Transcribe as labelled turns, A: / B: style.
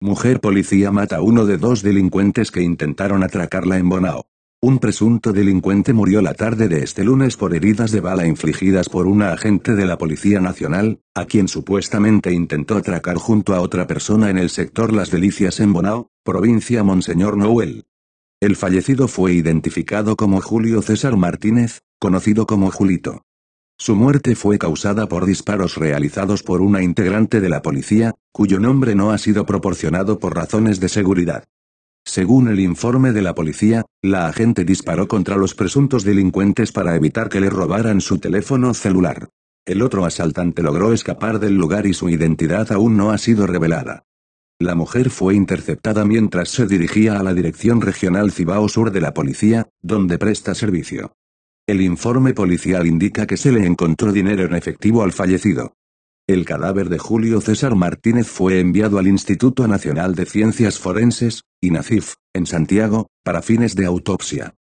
A: Mujer policía mata a uno de dos delincuentes que intentaron atracarla en Bonao. Un presunto delincuente murió la tarde de este lunes por heridas de bala infligidas por una agente de la Policía Nacional, a quien supuestamente intentó atracar junto a otra persona en el sector Las Delicias en Bonao, provincia Monseñor Noel. El fallecido fue identificado como Julio César Martínez, conocido como Julito. Su muerte fue causada por disparos realizados por una integrante de la policía, cuyo nombre no ha sido proporcionado por razones de seguridad. Según el informe de la policía, la agente disparó contra los presuntos delincuentes para evitar que le robaran su teléfono celular. El otro asaltante logró escapar del lugar y su identidad aún no ha sido revelada. La mujer fue interceptada mientras se dirigía a la Dirección Regional Cibao Sur de la Policía, donde presta servicio. El informe policial indica que se le encontró dinero en efectivo al fallecido. El cadáver de Julio César Martínez fue enviado al Instituto Nacional de Ciencias Forenses, INACIF, en Santiago, para fines de autopsia.